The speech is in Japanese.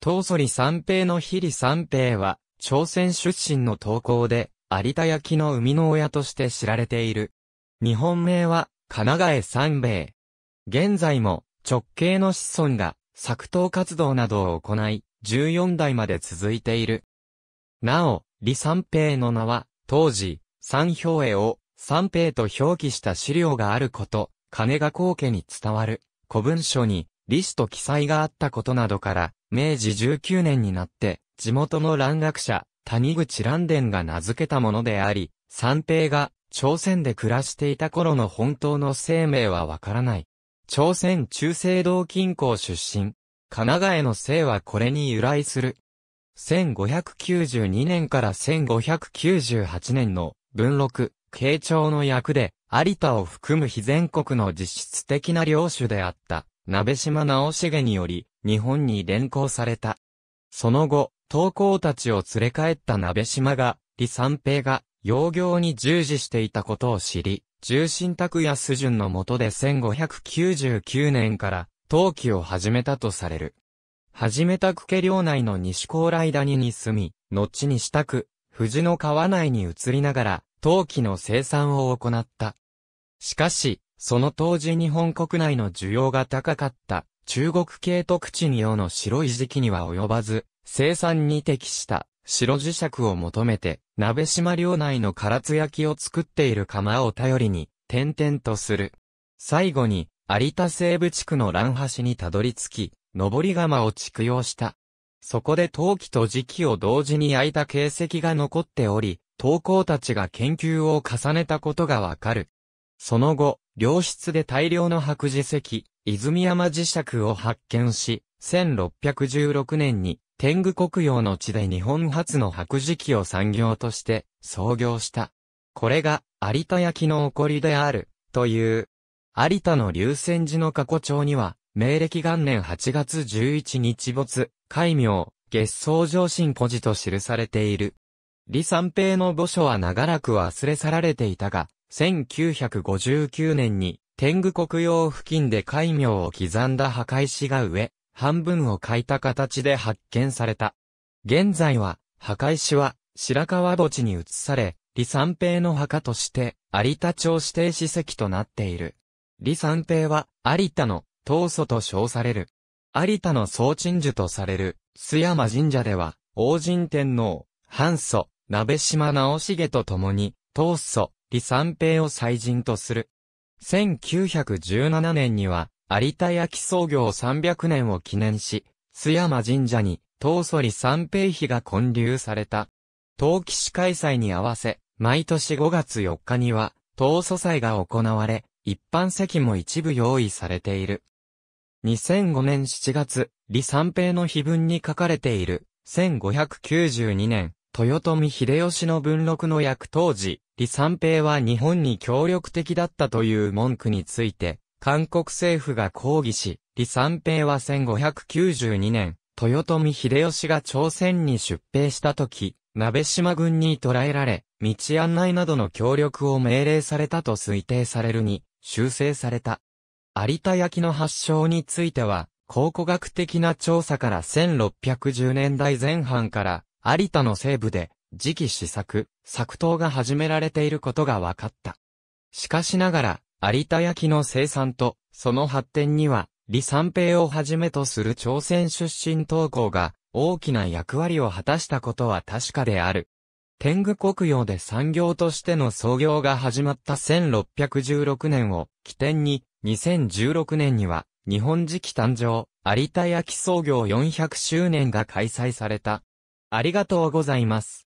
東ソリ三平のヒリ三平は、朝鮮出身の投稿で、有田焼の生みの親として知られている。日本名は、神奈川三平。現在も、直系の子孫が、作刀活動などを行い、14代まで続いている。なお、李三平の名は、当時、三兵衛を、三平と表記した資料があること、金が後家に伝わる、古文書に、李氏と記載があったことなどから、明治19年になって、地元の蘭学者、谷口蘭伝が名付けたものであり、三平が、朝鮮で暮らしていた頃の本当の生命はわからない。朝鮮中世道近郊出身。奈川への姓はこれに由来する。1592年から1598年の文録、慶長の役で、有田を含む非全国の実質的な領主であった、鍋島直重により、日本に連行された。その後、投稿たちを連れ帰った鍋島が、李三平が、養業に従事していたことを知り、重心拓也素順の下で1599年から、陶器を始めたとされる。始めた区家領内の西高来谷に住み、後に支度。藤の川内に移りながら、陶器の生産を行った。しかし、その当時日本国内の需要が高かった、中国系特地に用の白い時期には及ばず、生産に適した白磁石を求めて、鍋島領内の唐津焼きを作っている釜を頼りに、転々とする。最後に、有田西部地区の乱橋にたどり着き、上り釜を蓄養した。そこで陶器と磁器を同時に焼いた形跡が残っており、陶工たちが研究を重ねたことがわかる。その後、良質で大量の白磁石、泉山磁石を発見し、1616年に天狗国用の地で日本初の白磁器を産業として創業した。これが有田焼の起こりである、という。有田の流泉寺の過去帳には、明暦元年8月11日没、改名、月相上新古寺と記されている。李三平の墓所は長らく忘れ去られていたが、1959年に天狗国用付近で海名を刻んだ墓石が上、半分を欠いた形で発見された。現在は、墓石は白川墓地に移され、李三平の墓として、有田町指定史跡となっている。李三平は、有田の、東祖と称される。有田の総鎮守とされる、須山神社では、王神天皇、藩祖、鍋島直重と共に、東祖、李三平を祭神とする。1917年には、有田焼創業300年を記念し、須山神社に、東祖里三平碑が建立された。東騎士開催に合わせ、毎年5月4日には、東祖祭が行われ、一般席も一部用意されている。2005年7月、李三平の碑文に書かれている、1592年、豊臣秀吉の文録の役当時、李三平は日本に協力的だったという文句について、韓国政府が抗議し、李三平は1592年、豊臣秀吉が朝鮮に出兵した時、鍋島軍に捕らえられ、道案内などの協力を命令されたと推定されるに、修正された。有田焼の発祥については、考古学的な調査から1610年代前半から、有田の西部で、次期試作、作刀が始められていることが分かった。しかしながら、有田焼の生産と、その発展には、李三平をはじめとする朝鮮出身刀工が、大きな役割を果たしたことは確かである。天狗国用で産業としての創業が始まった1616年を起点に、2016年には、日本時期誕生、有田焼創業400周年が開催された。ありがとうございます。